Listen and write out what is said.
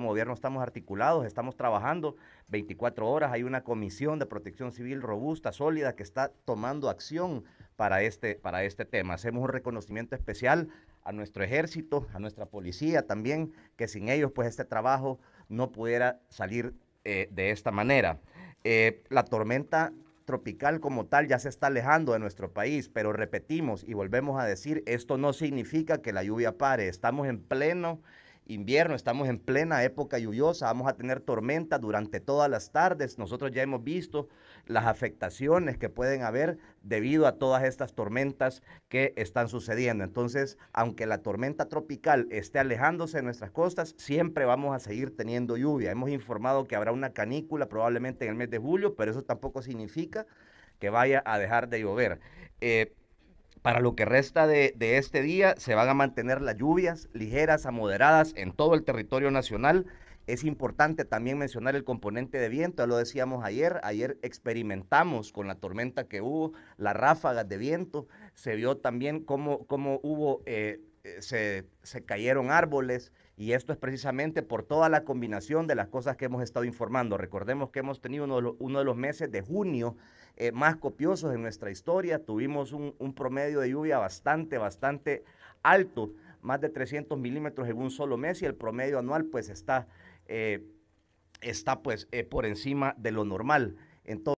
como gobierno estamos articulados, estamos trabajando 24 horas, hay una comisión de protección civil robusta, sólida, que está tomando acción para este, para este tema. Hacemos un reconocimiento especial a nuestro ejército, a nuestra policía también, que sin ellos pues este trabajo no pudiera salir eh, de esta manera. Eh, la tormenta tropical como tal ya se está alejando de nuestro país, pero repetimos y volvemos a decir, esto no significa que la lluvia pare, estamos en pleno invierno, estamos en plena época lluviosa, vamos a tener tormentas durante todas las tardes. Nosotros ya hemos visto las afectaciones que pueden haber debido a todas estas tormentas que están sucediendo. Entonces, aunque la tormenta tropical esté alejándose de nuestras costas, siempre vamos a seguir teniendo lluvia. Hemos informado que habrá una canícula probablemente en el mes de julio, pero eso tampoco significa que vaya a dejar de llover. Eh, para lo que resta de, este día, se van a mantener las lluvias ligeras a moderadas en todo el territorio nacional. Es importante también mencionar el componente de viento, lo decíamos ayer, ayer experimentamos con la tormenta que hubo, las ráfagas de viento, se vio también cómo, cómo hubo eh, eh, se, cayeron árboles y esto es precisamente por toda la combinación de las cosas que hemos estado informando. Recordemos que hemos tenido uno de los, meses de junio eh, más copiosos en nuestra historia. Tuvimos un, promedio de lluvia bastante, bastante alto, más de 300 milímetros en un solo mes y el promedio anual pues está, eh, está pues por encima de lo normal. Entonces,